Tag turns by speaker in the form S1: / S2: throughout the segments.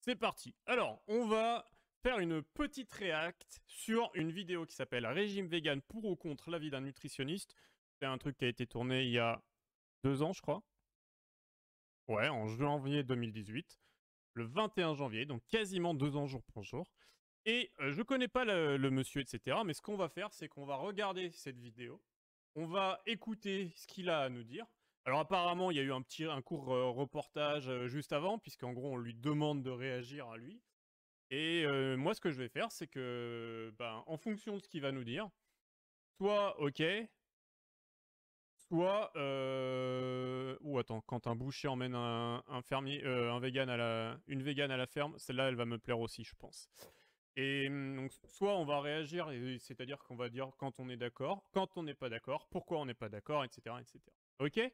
S1: C'est parti. Alors, on va faire une petite réacte sur une vidéo qui s'appelle Régime vegan pour ou contre l'avis d'un nutritionniste. C'est un truc qui a été tourné il y a deux ans, je crois. Ouais, en janvier 2018. Le 21 janvier, donc quasiment deux ans jour pour jour. Et euh, je connais pas le, monsieur, etc. Mais ce qu'on va faire, c'est qu'on va regarder cette vidéo. On va écouter ce qu'il a à nous dire. Alors apparemment, il y a eu un petit, un court euh, reportage euh, juste avant, puisqu'en gros, on lui demande de réagir à lui. Et euh, moi, ce que je vais faire, c'est que, ben, en fonction de ce qu'il va nous dire, soit OK, soit. Ou attends, quand un boucher emmène un, fermier, un vegan à la, une végane à la ferme, celle-là, elle va me plaire aussi, je pense. Et mm, donc, soit on va réagir, c'est-à-dire qu'on va dire quand on est d'accord, quand on n'est pas d'accord, pourquoi on n'est pas d'accord, etc., etc. OK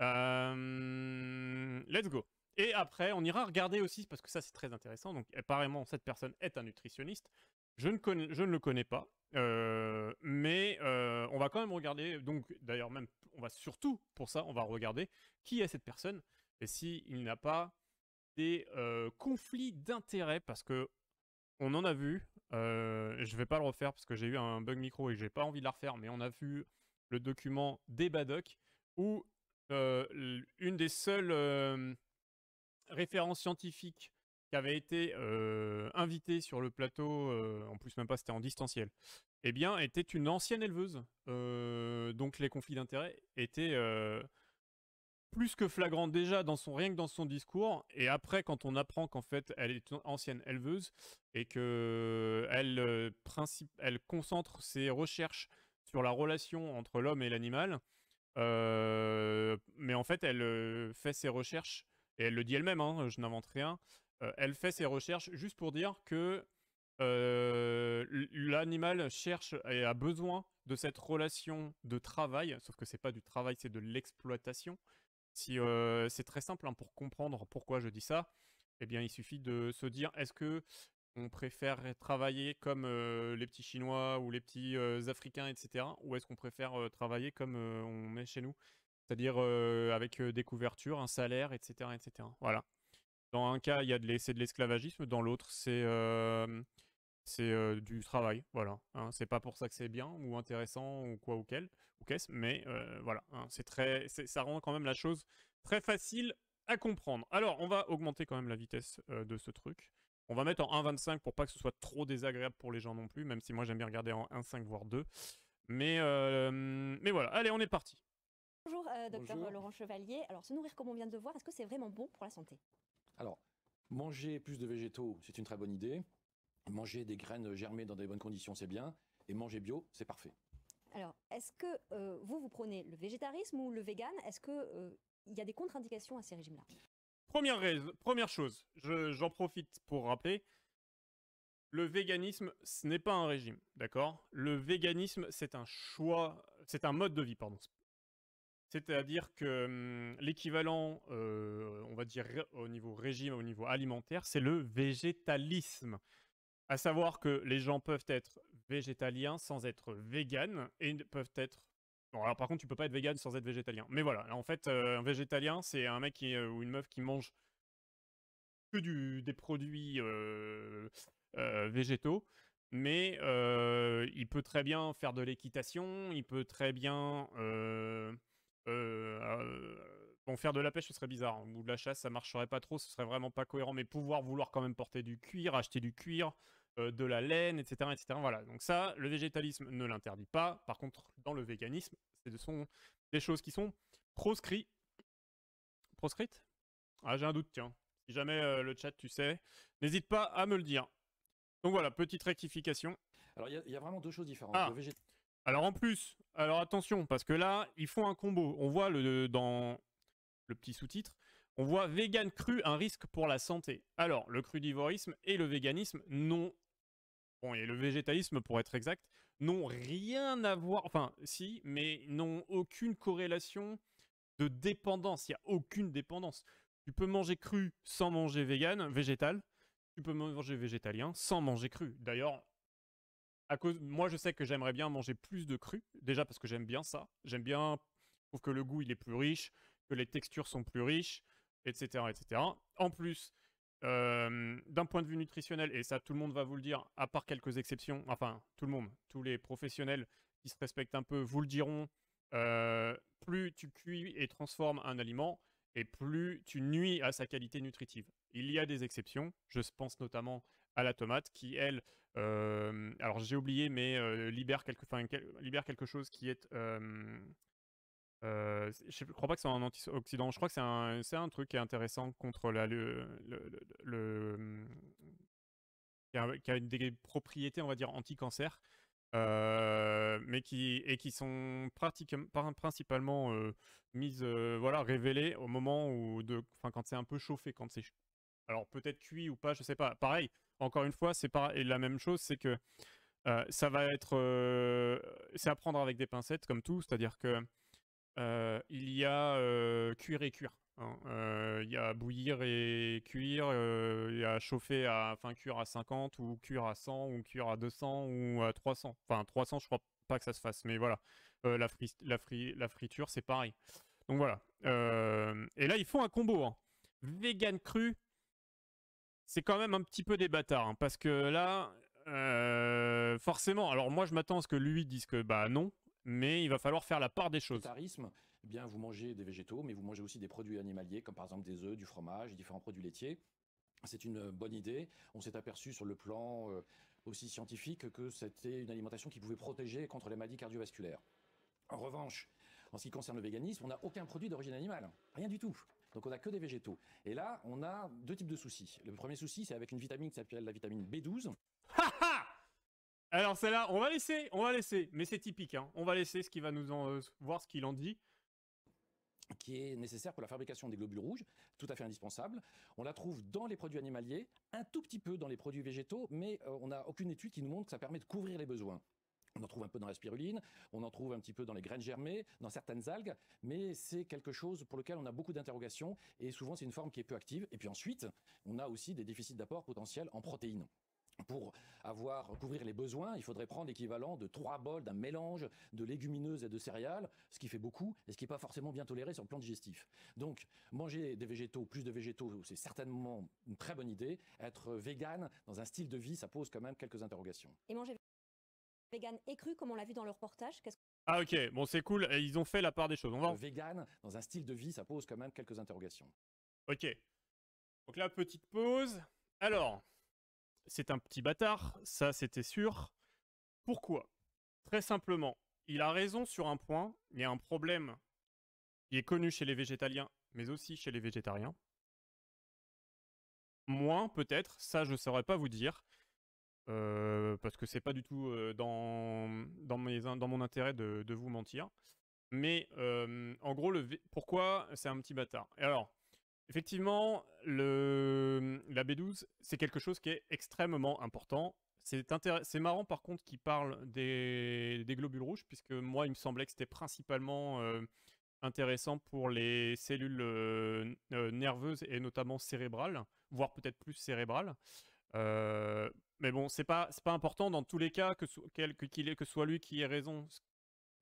S1: euh, let's go. Et après, on ira regarder aussi, parce que ça c'est très intéressant. Donc apparemment, cette personne est un nutritionniste. Je ne, connais, je ne le connais pas, euh, mais euh, on va quand même regarder. Donc d'ailleurs, même, on va surtout, pour ça, on va regarder qui est cette personne et s'il il n'a pas des conflits d'intérêts, parce que on en a vu. je vais pas le refaire parce que j'ai eu un bug micro et j'ai pas envie de la refaire, mais on a vu le document des Badoc où euh, une des seules euh, références scientifiques qui avait été euh, invitée sur le plateau, en plus même pas c'était en distanciel, eh bien était une ancienne éleveuse. donc les conflits d'intérêts étaient plus que flagrants déjà dans son rien que dans son discours et après quand on apprend qu'en fait elle est une ancienne éleveuse et que elle concentre ses recherches sur la relation entre l'homme et l'animal mais en fait, elle fait ses recherches, et elle le dit elle-même, hein, je n'invente rien, elle fait ses recherches juste pour dire que l'animal cherche et a besoin de cette relation de travail, sauf que c'est pas du travail, c'est de l'exploitation. Si c'est très simple hein, pour comprendre pourquoi je dis ça, eh bien il suffit de se dire est-ce que on préfère travailler comme euh, les petits Chinois ou les petits euh, Africains, etc. Ou est-ce qu'on préfère euh, travailler comme on est chez nous C'est-à-dire avec des couvertures, un salaire, etc. etc. Voilà. Dans un cas, il de c'est de l'esclavagisme, dans l'autre, c'est du travail. Voilà. Hein, c'est pas pour ça que c'est bien ou intéressant ou quoi ou quel ou qu'est-ce, mais voilà. Hein. c'est très, ça rend quand même la chose très facile à comprendre. Alors, on va augmenter quand même la vitesse de ce truc. On va mettre en 1,25 pour pas que ce soit trop désagréable pour les gens non plus, même si moi j'aime bien regarder en 1,5 voire 2. Mais, euh, mais voilà, allez, on est parti.
S2: Bonjour, euh, docteur Laurent Chevalier. Alors, se nourrir comme on vient de le voir, est-ce que c'est vraiment bon pour la santé
S3: Alors, manger plus de végétaux, c'est une très bonne idée. Manger des graines germées dans des bonnes conditions, c'est bien. Et manger bio, c'est parfait.
S2: Alors, est-ce que euh, vous, vous prenez le végétarisme ou le vegan Est-ce qu'il il y a des contre-indications à ces régimes-là
S1: Première, chose, j'en profite pour rappeler, le véganisme, ce n'est pas un régime, d'accord Le véganisme, c'est un choix, c'est un mode de vie, pardon. C'est-à-dire que hum, l'équivalent, euh, on va dire au niveau régime, au niveau alimentaire, c'est le végétalisme. À savoir que les gens peuvent être végétaliens sans être véganes et peuvent être alors par contre, tu peux pas être vegan sans être végétalien. Mais voilà, en fait, euh, un végétalien, c'est un mec euh, ou une meuf qui mange que du, des produits euh, végétaux, mais il peut très bien faire de l'équitation, il peut très bien. faire de la pêche, ce serait bizarre, Au hein. ou de la chasse, ça marcherait pas trop, ce serait vraiment pas cohérent, mais pouvoir vouloir quand même porter du cuir, acheter du cuir. Euh, de la laine, etc., etc. Voilà. Donc ça, le végétalisme ne l'interdit pas. Par contre, dans le véganisme, c'est de son... des choses qui sont proscrites. Proscrites Ah, j'ai un doute, tiens. Si jamais euh, le chat, tu sais, n'hésite pas à me le dire. Donc voilà, petite rectification. Alors, il y, a vraiment deux choses différentes. Ah. Alors en plus, alors attention, parce que là, ils font un combo. On voit le, dans le petit sous-titre, on voit vegan cru, un risque pour la santé. Alors, le crudivorisme et le véganisme n'ont Bon, et le végétalisme, pour être exact, n'ont rien à voir, enfin si, mais n'ont aucune corrélation de dépendance. Il n'y a aucune dépendance. Tu peux manger cru sans manger vegan, végétal. Tu peux manger végétalien sans manger cru. D'ailleurs, à cause, moi je sais que j'aimerais bien manger plus de cru, déjà parce que j'aime bien ça. J'aime bien, je trouve que le goût il est plus riche, que les textures sont plus riches, etc., etc. En plus, d'un point de vue nutritionnel, et ça tout le monde va vous le dire, à part quelques exceptions, enfin tout le monde, tous les professionnels qui se respectent un peu vous le diront, plus tu cuis et transformes un aliment, et plus tu nuis à sa qualité nutritive. Il y a des exceptions, je pense notamment à la tomate qui, elle, alors j'ai oublié, mais libère, quelque, libère quelque chose qui est euh, je ne crois pas que c'est un antioxydant. Je crois que c'est un, un, truc qui est intéressant contre la, le, le, qui, a, une des propriétés, on va dire, anti-cancer, euh, mais qui et qui sont principalement euh, mises, voilà, révélées au moment où de, enfin, quand c'est un peu chauffé, quand c'est, alors peut-être cuit ou pas, je sais pas. Pareil. Encore une fois, c'est pas la même chose, c'est que ça va être, c'est à prendre avec des pincettes comme tout, c'est-à-dire que euh, il y a euh, cuire et cuire. Hein. Euh, il y a bouillir et cuire, il y a chauffer à, enfin cuire à 50 ou cuire à 100 ou cuire à 200 ou à 300. Enfin 300, je crois pas que ça se fasse, mais voilà. la, friture, c'est pareil. Donc voilà. et là, ils font un combo. Hein. Vegan cru, c'est quand même un petit peu des bâtards, hein, parce que là, forcément. Alors moi, je m'attends à ce que lui dise que bah non, mais il va falloir faire la part des choses.
S3: Tarisme, eh bien vous mangez des végétaux, mais vous mangez aussi des produits animaliers, comme par exemple des œufs, du fromage, différents produits laitiers. C'est une euh, bonne idée. On s'est aperçu sur le plan euh, aussi scientifique que c'était une alimentation qui pouvait protéger contre les maladies cardiovasculaires. En revanche, en ce qui concerne le véganisme, on n'a aucun produit d'origine animale, rien du tout. Donc on n'a que des végétaux. Et là, on a deux types
S1: de soucis. Le premier souci, c'est avec une vitamine qui s'appelle la vitamine B12, alors celle-là, on va laisser, on va laisser, mais c'est typique. Hein. On va laisser ce qui va nous en euh, voir ce qu'il en dit. Qui est nécessaire pour la fabrication des globules rouges, tout à fait indispensable. On la trouve
S3: dans les produits animaliers, un tout petit peu dans les produits végétaux, mais euh, on n'a aucune étude qui nous montre que ça permet de couvrir les besoins. On en trouve un peu dans la spiruline, on en trouve un petit peu dans les graines germées, dans certaines algues, mais c'est quelque chose pour lequel on a beaucoup d'interrogations et souvent c'est une forme qui est peu active. Et puis ensuite, on a aussi des déficits d'apport potentiels en protéines pour avoir couvrir les besoins, il faudrait prendre l'équivalent de trois bols d'un mélange de légumineuses et de céréales, ce qui fait beaucoup et ce qui n'est pas forcément bien toléré sur le plan digestif. Donc, manger des végétaux, plus de végétaux, c'est certainement une très bonne idée. Être végane dans un style de vie, ça pose quand même quelques interrogations.
S2: Et manger végane et cru, comme on l'a vu dans le reportage, qu'est-ce
S3: ah ok, bon c'est cool, ils ont fait la part des choses. On va... Vegan, dans un style de vie, ça pose quand même quelques interrogations. Ok. Donc là,
S1: petite pause. Alors, c'est un petit bâtard, ça c'était sûr. Pourquoi Très simplement, il a raison sur un point, il y a un problème qui est connu chez les végétaliens, mais aussi chez les végétariens. Moins peut-être, ça je ne saurais pas vous dire, euh, parce que c'est pas du tout euh, dans, dans, mon intérêt de, vous mentir. Mais euh, en gros, le pourquoi c'est un petit bâtard Et alors, Effectivement, le, la B12, c'est quelque chose qui est extrêmement important. C'est marrant par contre qu'il parle des, globules rouges, puisque moi, il me semblait que c'était principalement euh, intéressant pour les cellules euh, euh, nerveuses et notamment cérébrales, voire peut-être plus cérébrales. mais bon, c'est pas, pas important dans tous les cas que, ce quel, que, soit lui qui ait raison,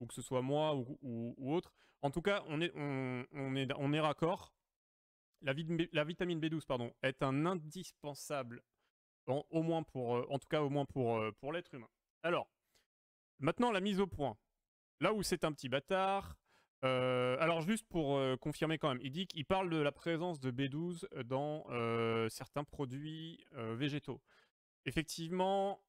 S1: ou que ce soit moi ou, autre. En tout cas, on est, on, on est raccord la, vitamine B12 pardon, est un indispensable, en, au moins pour, euh, en tout cas au moins pour, euh, pour l'être humain. Alors, maintenant la mise au point. Là où c'est un petit bâtard, euh, alors juste pour confirmer quand même, il dit qu'il parle de la présence de B12 dans certains produits végétaux. Effectivement,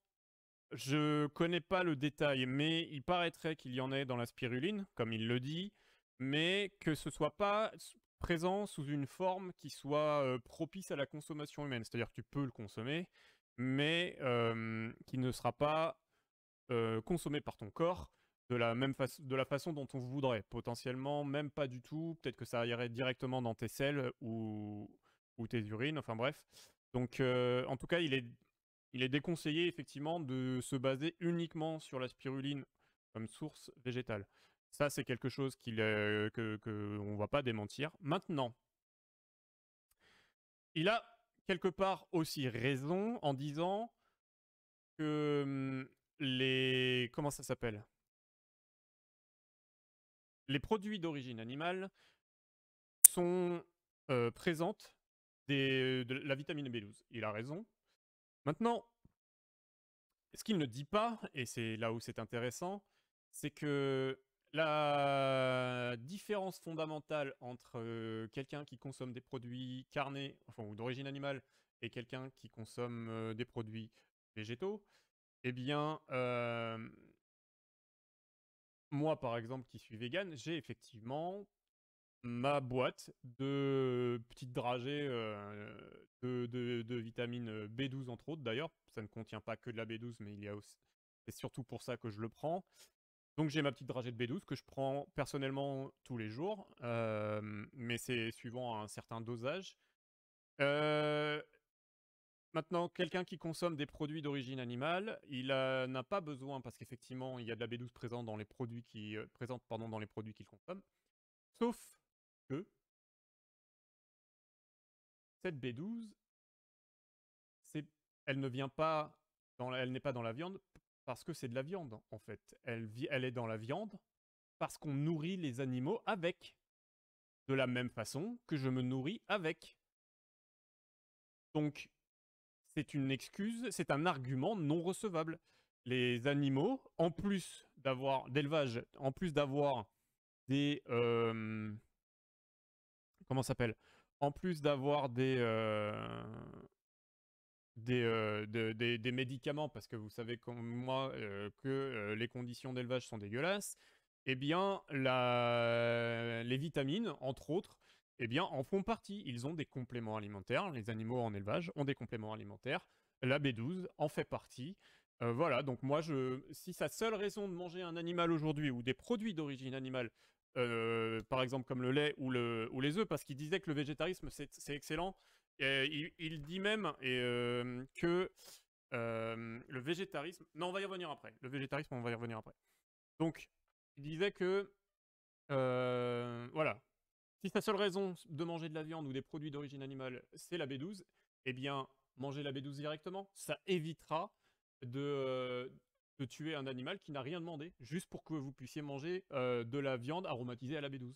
S1: je connais pas le détail, mais il paraîtrait qu'il y en ait dans la spiruline, comme il le dit, mais que ce soit pas présent sous une forme qui soit propice à la consommation humaine. C'est-à-dire que tu peux le consommer, mais qui ne sera pas consommé par ton corps de la, même de la façon dont on voudrait. Potentiellement, même pas du tout. Peut-être que ça irait directement dans tes selles ou, tes urines, enfin bref. Donc, en tout cas, il est déconseillé effectivement de se baser uniquement sur la spiruline comme source végétale. Ça, c'est quelque chose qu'on ne va pas démentir. Maintenant, il a quelque part aussi raison en disant que mmh, les comment ça s'appelle les produits d'origine animale sont présents des, de la vitamine B12. Il a raison. Maintenant, ce qu'il ne dit pas, et c'est là où c'est intéressant, c'est que la différence fondamentale entre euh, quelqu'un qui consomme des produits carnés, enfin, ou d'origine animale, et quelqu'un qui consomme euh, des produits végétaux, eh bien, euh, moi, par exemple, qui suis vegan, j'ai effectivement ma boîte de petites dragées de, vitamines vitamine B12, entre autres. D'ailleurs, ça ne contient pas que de la B12, mais il y a aussi... C'est surtout pour ça que je le prends. Donc j'ai ma petite dragée de B12 que je prends personnellement tous les jours, euh, mais c'est suivant un certain dosage. Euh, maintenant, quelqu'un qui consomme des produits d'origine animale, il n'a pas besoin, parce qu'effectivement, il y a de la B12 présente dans les produits qui, euh, qu'il consomme,
S4: sauf que cette B12, elle ne vient pas, elle n'est pas dans la viande parce
S1: que c'est de la viande, en fait. Elle, elle est dans la viande parce qu'on nourrit les animaux avec. De la même façon que je me nourris avec. Donc, c'est une excuse, c'est un argument non recevable. Les animaux, en plus d'avoir d'élevage, en plus d'avoir des... Comment comment s'appelle En plus d'avoir des... Euh, des, des, médicaments, parce que vous savez comme moi euh, que euh, les conditions d'élevage sont dégueulasses, eh bien, la... les vitamines, entre autres, eh bien, en font partie. Ils ont des compléments alimentaires. Les animaux en élevage ont des compléments alimentaires. La B12 en fait partie. voilà, donc moi, je... si sa seule raison de manger un animal aujourd'hui ou des produits d'origine animale, par exemple comme le lait ou, le... ou les œufs, parce qu'il disait que le végétarisme, c'est excellent, et il, dit même et, que le végétarisme. Non, on va y revenir après. Le végétarisme, on va y revenir après. Donc, il disait que. voilà. Si sa seule raison de manger de la viande ou des produits d'origine animale, c'est la B12, eh bien, manger la B12 directement, ça évitera de, de tuer un animal qui n'a rien demandé, juste pour que vous puissiez manger de la viande aromatisée à la B12.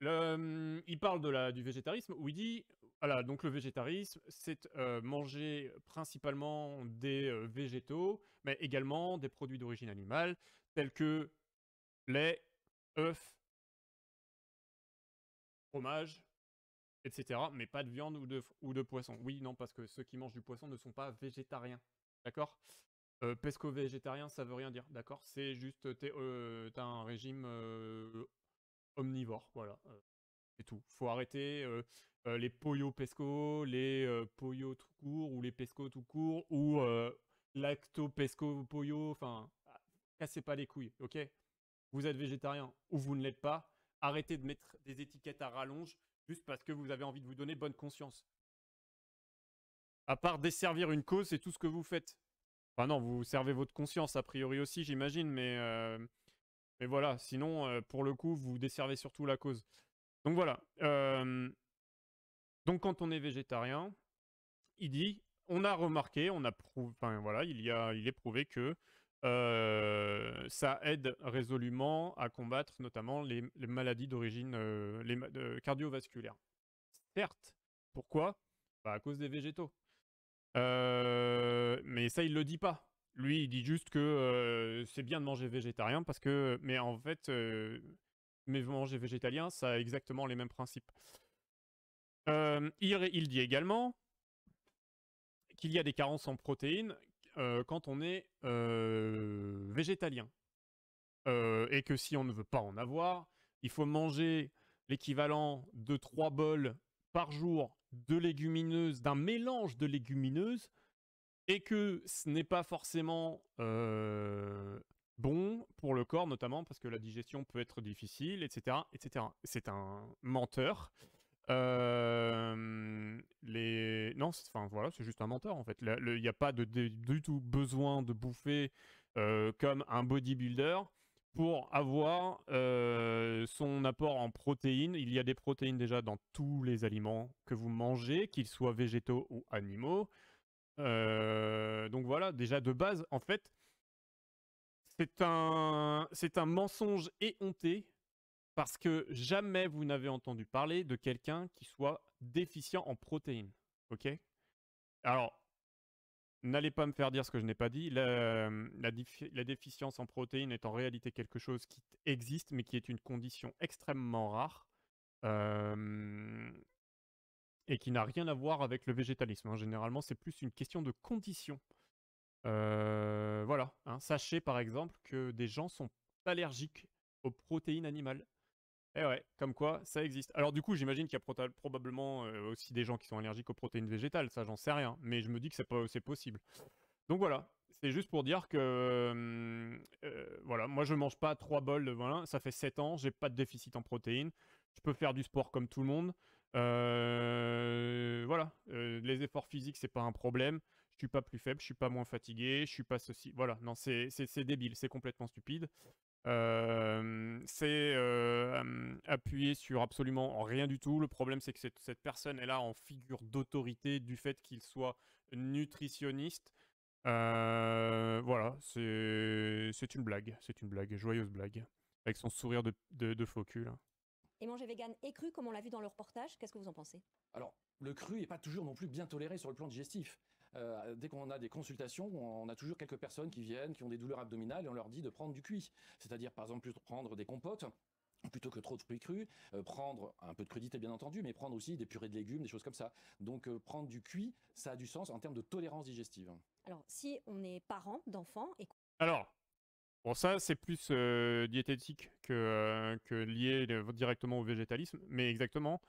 S1: Le, il parle de la, du végétarisme où il dit voilà, donc le végétarisme, c'est euh, manger euh, principalement des euh, végétaux, mais également des produits d'origine animale, tels que lait, œufs, fromage, etc. Mais pas de viande ou de, ou de poisson. Oui, non, parce que ceux qui mangent du poisson ne sont pas végétariens. D'accord Pesco-végétarien, ça veut rien dire. D'accord C'est juste, as un régime omnivore. Voilà tout. Faut arrêter les Poyo Pesco, les Pollo tout court, ou les Pesco tout court, ou Lacto Pesco Poyo. Enfin, ah, cassez pas les couilles, ok Vous êtes végétarien ou vous ne l'êtes pas. Arrêtez de mettre des étiquettes à rallonge juste parce que vous avez envie de vous donner bonne conscience. À part desservir une cause, c'est tout ce que vous faites. Enfin non, vous servez votre conscience a priori aussi, j'imagine, mais, mais voilà. Sinon, pour le coup, vous desservez surtout la cause. Donc voilà. donc quand on est végétarien, il dit, on a remarqué, on a prouvé, enfin, voilà, il, y a, il est prouvé que ça aide résolument à combattre notamment les, maladies d'origine cardiovasculaire. Certes. Pourquoi bah, À cause des végétaux. mais ça, il le dit pas. Lui, il dit juste que c'est bien de manger végétarien parce que, mais en fait, mais manger végétalien, ça a exactement les mêmes principes. Euh, il, dit également qu'il y a des carences en protéines euh, quand on est euh, végétalien. et que si on ne veut pas en avoir, il faut manger l'équivalent de 3 bols par jour de légumineuses, d'un mélange de légumineuses, et que ce n'est pas forcément bon pour le corps, notamment parce que la digestion peut être difficile, etc. etc. C'est un menteur. Euh, les... Non, enfin voilà, c'est juste un menteur en fait. Il n'y a pas de, du tout besoin de bouffer euh, comme un bodybuilder pour avoir euh, son apport en protéines. Il y a des protéines déjà dans tous les aliments que vous mangez, qu'ils soient végétaux ou animaux. donc voilà, déjà de base, en fait, c'est un, c'est un mensonge éhonté parce que jamais vous n'avez entendu parler de quelqu'un qui soit déficient en protéines. Ok Alors, n'allez pas me faire dire ce que je n'ai pas dit. La, déficience en protéines est en réalité quelque chose qui existe, mais qui est une condition extrêmement rare et qui n'a rien à voir avec le végétalisme. Hein. Généralement, c'est plus une question de condition. Euh, voilà, hein. sachez par exemple que des gens sont allergiques aux protéines animales. Et eh ouais, comme quoi, ça existe. Alors du coup, j'imagine qu'il y a probablement euh, aussi des gens qui sont allergiques aux protéines végétales, ça j'en sais rien, mais je me dis que c'est possible. Donc voilà, c'est juste pour dire que euh, voilà, moi je mange pas trois bols de voilà, ça fait 7 ans, j'ai pas de déficit en protéines, je peux faire du sport comme tout le monde. voilà, les efforts physiques c'est pas un problème suis pas plus faible, je suis pas moins fatigué, je suis pas ceci. Voilà, non, c'est débile, c'est complètement stupide. c'est euh, appuyer sur absolument rien du tout. Le problème, c'est que cette, personne est là en figure d'autorité du fait qu'il soit nutritionniste. voilà, c'est une blague, c'est une blague, joyeuse blague, avec son sourire de, de, faux cul.
S2: Et manger vegan et cru, comme on l'a vu dans le reportage, qu'est-ce que vous en pensez
S3: Alors, le cru n'est pas toujours non plus bien toléré sur le plan digestif. Euh, dès qu'on a des consultations, on a toujours quelques personnes qui viennent, qui ont des douleurs abdominales, et on leur dit de prendre du cuit. C'est-à-dire, par exemple, prendre des compotes plutôt que trop de fruits crus, euh, prendre un peu de crudité bien entendu, mais prendre aussi des purées de légumes, des choses comme ça. Donc euh, prendre du cuit, ça a du sens en termes de tolérance digestive.
S2: Alors si on est parent d'enfants et...
S1: Alors, bon ça c'est plus diététique que, que lié directement au végétalisme, mais exactement,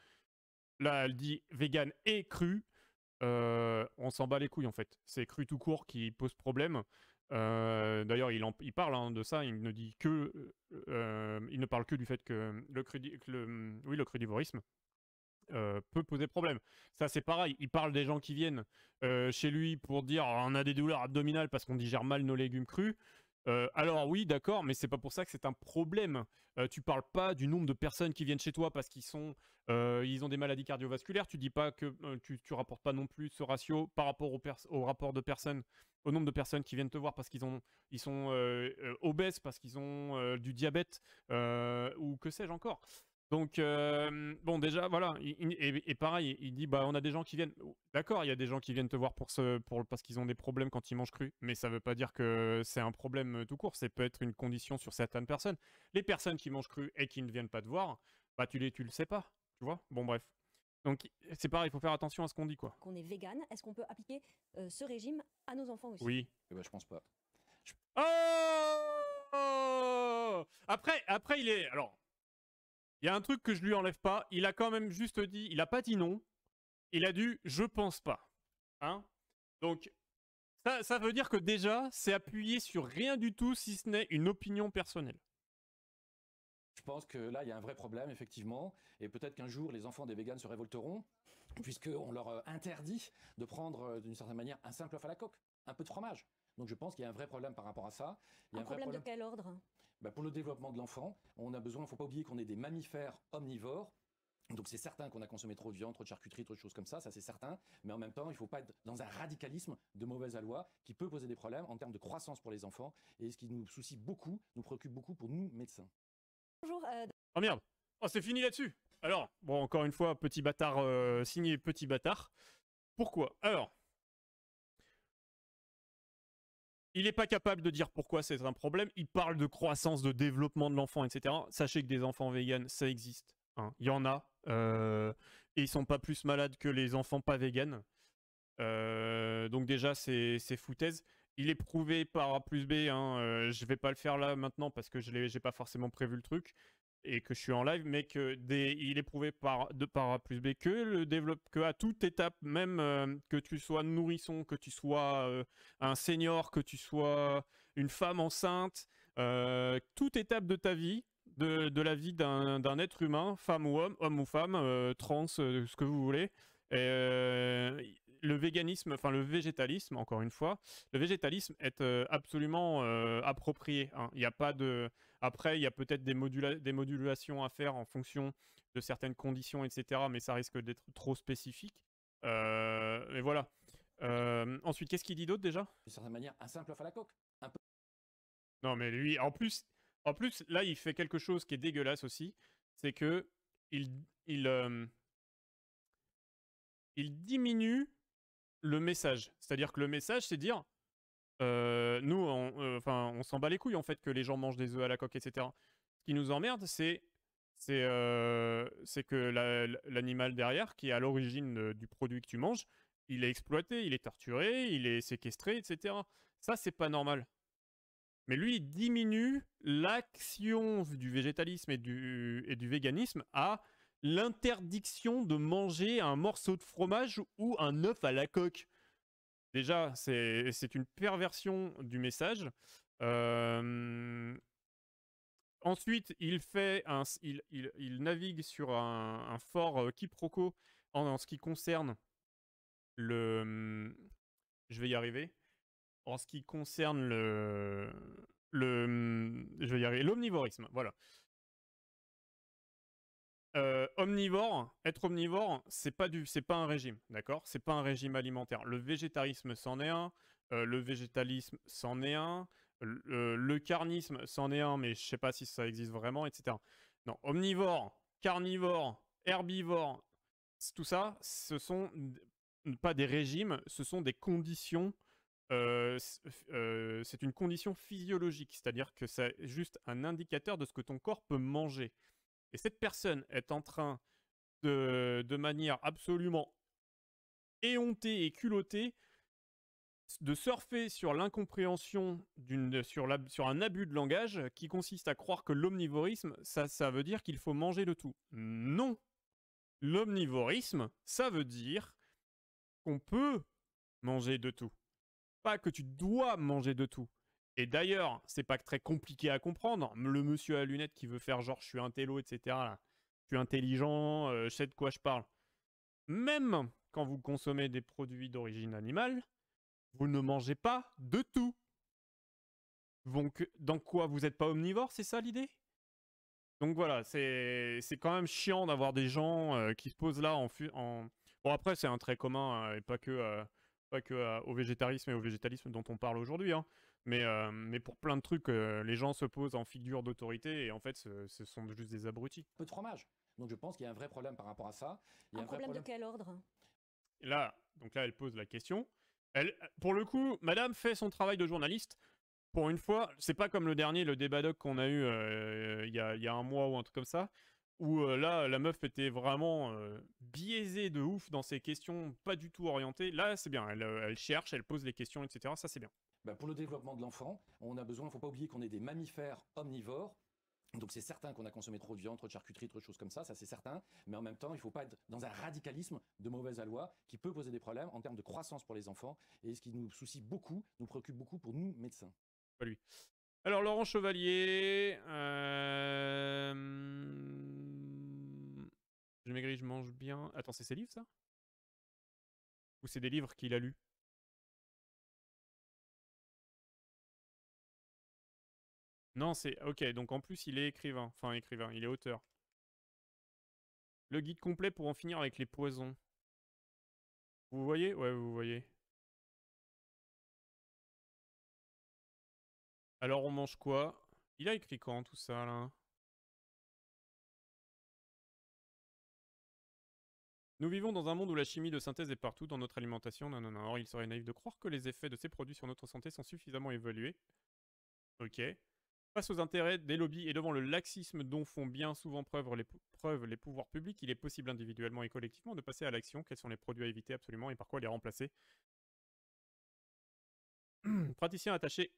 S1: là elle dit vegan et cru, on s'en bat les couilles en fait. C'est Cru tout court qui pose problème. D'ailleurs, il, parle hein, de ça. Il ne dit que, il ne parle que du fait que le, crudi, mmh, oui, le crudivorisme peut poser problème. Ça, c'est pareil. Il parle des gens qui viennent chez lui pour dire «Ah, on a des douleurs abdominales parce qu'on digère mal nos légumes crus. Euh, alors oui, d'accord, mais c'est pas pour ça que c'est un problème. Euh, tu parles pas du nombre de personnes qui viennent chez toi parce qu'ils sont, euh, ils ont des maladies cardiovasculaires. Tu dis pas que tu, rapportes pas non plus ce ratio par rapport au, rapport de personnes, au nombre de personnes qui viennent te voir parce qu'ils ont, ils sont obèses, parce qu'ils ont du diabète ou que sais-je encore. Donc, euh, bon, déjà, voilà. Et, pareil, il dit bah, on a des gens qui viennent. D'accord, il y a des gens qui viennent te voir pour ce, pour, parce qu'ils ont des problèmes quand ils mangent cru. Mais ça ne veut pas dire que c'est un problème euh, tout court. c'est peut être une condition sur certaines personnes. Les personnes qui mangent cru et qui ne viennent pas te voir, bah, tu, les, tu le sais pas. Tu vois Bon, bref. Donc, c'est pareil, il faut faire attention à ce qu'on dit, quoi.
S2: Qu'on est vegan, est-ce qu'on peut appliquer euh, ce régime à nos enfants aussi Oui. Eh ben, je pense pas. Oh
S1: après, après, il est. Alors il y a un truc que je lui enlève pas. Il a quand même juste dit, il a pas dit non. Il a dit, je pense pas. Hein Donc, ça, veut dire que déjà, c'est appuyé sur rien du tout si ce n'est une opinion personnelle.
S3: Je pense que là, il y a un vrai problème, effectivement. Et peut-être qu'un jour, les enfants des vegans se révolteront, puisqu'on leur euh, interdit de prendre, euh, d'une certaine manière, un simple œuf à la coque, un peu de fromage. Donc je pense qu'il y a un vrai problème par rapport à ça. Il un, problème de quel ordre bah, pour le développement de l'enfant, on a besoin, il ne faut pas oublier qu'on est des mammifères omnivores. Donc c'est certain qu'on a consommé trop de viande, trop de charcuterie, trop de choses comme ça, ça c'est certain. Mais en même temps, il ne faut pas être dans un radicalisme de mauvaise loi qui peut poser des problèmes en termes de croissance pour les enfants et ce qui nous soucie beaucoup, nous préoccupe beaucoup pour nous médecins.
S2: Bonjour. Euh...
S1: Oh merde. Oh, c'est fini là-dessus. Alors bon, encore une fois, petit bâtard euh, signé petit bâtard. Pourquoi Alors. Il n'est pas capable de dire pourquoi c'est un problème. Il parle de croissance, de développement de l'enfant, etc. Sachez que des enfants véganes, ça existe. Hein. Il y en a. Euh, et ils sont pas plus malades que les enfants pas véganes. Euh, donc déjà, c'est foutaise. Il est prouvé par A plus B. Hein, euh, je vais pas le faire là maintenant parce que je n'ai pas forcément prévu le truc et que je suis en live, mais que des, il est prouvé par, de par A plus B que le développe que à toute étape, même euh, que tu sois nourrisson, que tu sois euh, un senior, que tu sois une femme enceinte, euh, toute étape de ta vie, de, de la vie d'un être humain, femme ou homme, homme ou femme, trans, ce que vous voulez, le véganisme, enfin le végétalisme, encore une fois, le végétalisme est euh, absolument euh, approprié. Hein. Il n'y a pas de. Après, il y a peut-être des, des, modulations à faire en fonction de certaines conditions, etc. Mais ça risque d'être trop spécifique. mais euh, voilà. ensuite, qu'est-ce qu'il dit d'autre déjà De certaine manière, un simple off à la coque. Non, mais lui, en plus, en plus, là, il fait quelque chose qui est dégueulasse aussi. C'est que il, il, il diminue le message. C'est-à-dire que le message, c'est dire euh, nous, on, euh, enfin, on s'en bat les couilles en fait que les gens mangent des œufs à la coque, etc. Ce qui nous emmerde, c'est c'est euh, que l'animal derrière, qui est à l'origine du produit que tu manges, il est exploité, il est torturé, il est séquestré, etc. Ça, c'est pas normal. Mais lui, il diminue l'action du végétalisme et du, et du véganisme à l'interdiction de manger un morceau de fromage ou un œuf à la coque. Déjà, c'est une perversion du message. Euh, ensuite, il, fait un, il, navigue sur un, fort euh, quiproquo en, ce qui concerne le... Je vais y arriver. En ce qui concerne le... le je vais y arriver. L'omnivorisme, voilà. Euh, omnivore, être omnivore, c'est pas du, c'est pas un régime, d'accord C'est pas un régime alimentaire. Le végétarisme, c'en est un. Euh, le végétalisme, c'en est un. Euh, le, carnisme, c'en est un, mais je sais pas si ça existe vraiment, etc. Non, omnivore, carnivore, herbivore, tout ça, ce sont pas des régimes, ce sont des conditions. c'est une condition physiologique, c'est-à-dire que c'est juste un indicateur de ce que ton corps peut manger. Et cette personne est en train de, manière absolument éhontée et culottée de surfer sur l'incompréhension sur, sur un abus de langage qui consiste à croire que l'omnivorisme, ça, ça veut dire qu'il faut manger de tout. Non L'omnivorisme, ça veut dire qu'on peut manger de tout. Pas que tu dois manger de tout. Et d'ailleurs, c'est pas très compliqué à comprendre. Le monsieur à lunettes qui veut faire genre je suis un télo, etc. Je suis intelligent, euh, je sais de quoi je parle. Même quand vous consommez des produits d'origine animale, vous ne mangez pas de tout. Donc, dans quoi vous n'êtes pas omnivore, c'est ça l'idée Donc voilà, c'est quand même chiant d'avoir des gens euh, qui se posent là en, en... Bon après, c'est un trait commun, hein, et pas que, euh, pas que au végétarisme et au végétalisme dont on parle aujourd'hui. Hein. Euh, mais, pour plein de trucs, euh, les gens se posent en figure d'autorité et en fait, ce, sont juste des abrutis. Peu de fromage. Donc je pense qu'il y a un vrai problème par rapport à ça. un, problème, de quel ordre Là, donc là, elle pose la question. Elle, pour le coup, Madame fait son travail de journaliste. Pour une fois, c'est pas comme le dernier, le débat doc qu'on a eu euh, il y, a, un mois ou un truc comme ça, où là, la meuf était vraiment biaisée de ouf dans ses questions, pas du tout orientée. Là, c'est bien, elle cherche, elle pose les questions, etc. Ça, c'est bien.
S3: Bah, pour le développement de l'enfant, on a besoin, il ne faut pas oublier qu'on est des mammifères omnivores. Donc c'est certain qu'on a consommé trop de viande, trop de charcuterie, trop de choses comme ça, ça c'est certain. Mais en même temps, il ne faut pas être dans un radicalisme de mauvaise loi qui peut poser des problèmes en termes de croissance pour les enfants et ce qui nous soucie beaucoup, nous préoccupe beaucoup pour nous médecins. Pas lui.
S1: Alors Laurent Chevalier, euh,
S4: je maigris, je mange bien. Attends, c'est ses livres ça Ou c'est des livres qu'il a lus Non, c'est... Ok, donc en plus, il est écrivain. Enfin, écrivain, il est auteur. Le guide complet pour en finir avec les poisons. Vous voyez Ouais, vous voyez. Alors, on mange quoi Il a écrit quand, tout ça, là Nous vivons dans un monde où la chimie de synthèse est partout dans notre alimentation.
S1: Non, non, non. Or, il serait naïf de croire que les effets de ces produits sur notre santé sont suffisamment évalués. Ok. Face aux intérêts des lobbies et devant le laxisme dont font bien souvent preuve les, pouvoirs publics, il est possible individuellement et collectivement de passer à l'action. Quels sont les produits à éviter absolument et par quoi les remplacer
S4: Praticien attaché.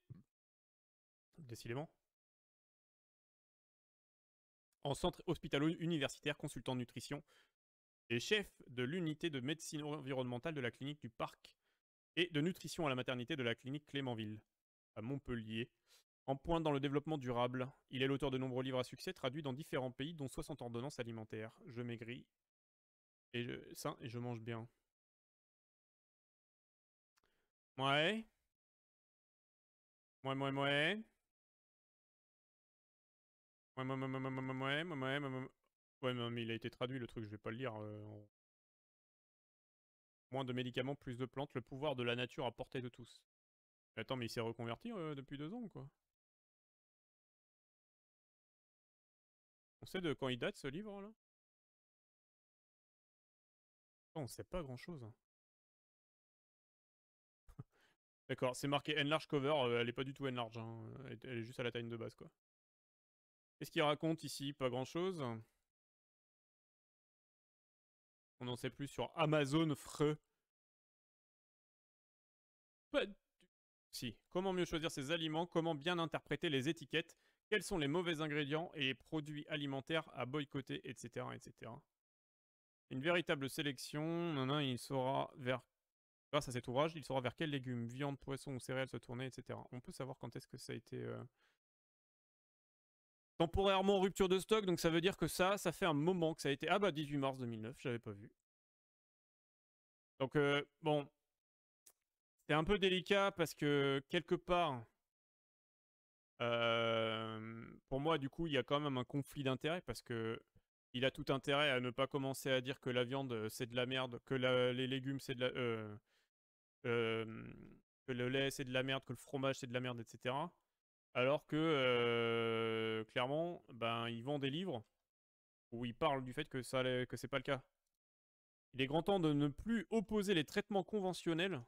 S4: Décidément. En centre hospitalo-universitaire,
S1: consultant de nutrition et chef de l'unité de médecine environnementale de la clinique du parc et de nutrition à la maternité de la clinique Clémentville à Montpellier. En pointe dans le développement durable, il est l'auteur de nombreux livres à succès traduits dans différents pays, dont 60 ordonnances alimentaires.
S4: Je maigris et je, sain et je mange bien. Ouais. Ouais, ouais, ouais. Ouais, ouais, ouais,
S1: mais il a été traduit le truc, je vais pas le lire. Euh, Moins de médicaments, plus de plantes, le pouvoir de la nature à portée de tous. Attends, mais il s'est reconverti euh, depuis deux ans, quoi.
S4: On sait de quand il date ce livre là oh, On sait pas grand chose. Hein. D'accord, c'est marqué Enlarge cover, euh, elle est pas du tout Enlarge, hein. Euh, elle est juste à la taille de base quoi. Qu'est-ce qu'il raconte ici Pas grand chose. On en sait plus sur Amazon Freux. Si. Comment mieux choisir ses aliments Comment bien interpréter
S1: les étiquettes quels sont les mauvais ingrédients et les produits alimentaires à boycotter, etc. etc. Une véritable sélection, il saura vers, grâce à cet ouvrage, il saura vers quels légumes, viande, poisson ou céréales se tourner, etc. On peut savoir quand est-ce que ça a été... Euh, temporairement rupture de stock, donc ça veut dire que ça, ça fait un moment que ça a été... Ah bah 18 mars 2009, je n'avais pas vu. Donc euh, bon, c'est un peu délicat parce que quelque part, pour moi, du coup, il y a quand même un conflit d'intérêt parce que il a tout intérêt à ne pas commencer à dire que la viande c'est de la merde, que les légumes c'est de la, que le lait c'est de la merde, que le fromage c'est de la merde, etc. Alors que clairement, ben il vend des livres où il parle du fait que ça que c'est pas le cas. Il est grand temps de ne plus opposer les traitements conventionnels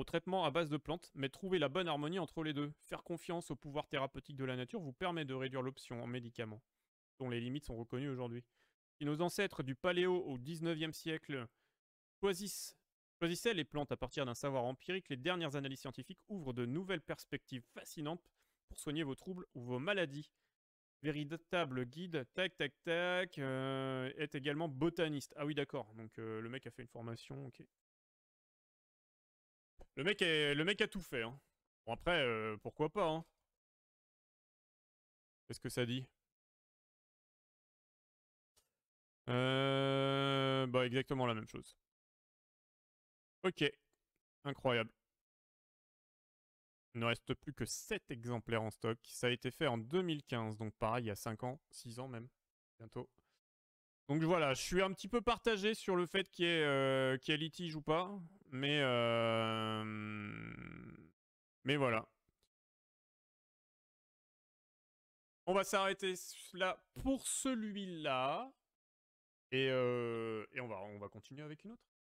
S1: au traitement à base de plantes, mais trouver la bonne harmonie entre les deux. Faire confiance au pouvoir thérapeutique de la nature vous permet de réduire l'option en médicaments, dont les limites sont reconnues aujourd'hui. Si nos ancêtres du Paléo au 19 19e siècle choisissaient les plantes à partir d'un savoir empirique, les dernières analyses scientifiques ouvrent de nouvelles perspectives fascinantes pour soigner vos troubles ou vos maladies. Véritable guide, tac tac tac, euh, est également botaniste. Ah oui d'accord, donc euh, le mec a fait une formation, ok.
S4: Le mec, le mec a tout fait. Hein. Bon, après, euh, pourquoi pas. Hein. Qu'est-ce que ça dit euh... Bah, exactement la même chose. Ok. Incroyable. Il ne reste plus que 7
S1: exemplaires en stock. Ça a été fait en 2015, donc pareil, il y a 5 ans, 6 ans même, bientôt. Donc voilà, je suis un petit peu partagé sur le fait qu'il y, euh, ait litige ou pas, mais, euh, mais voilà.
S4: On va s'arrêter là pour celui-là, et, euh, et on, va, on va continuer avec une autre.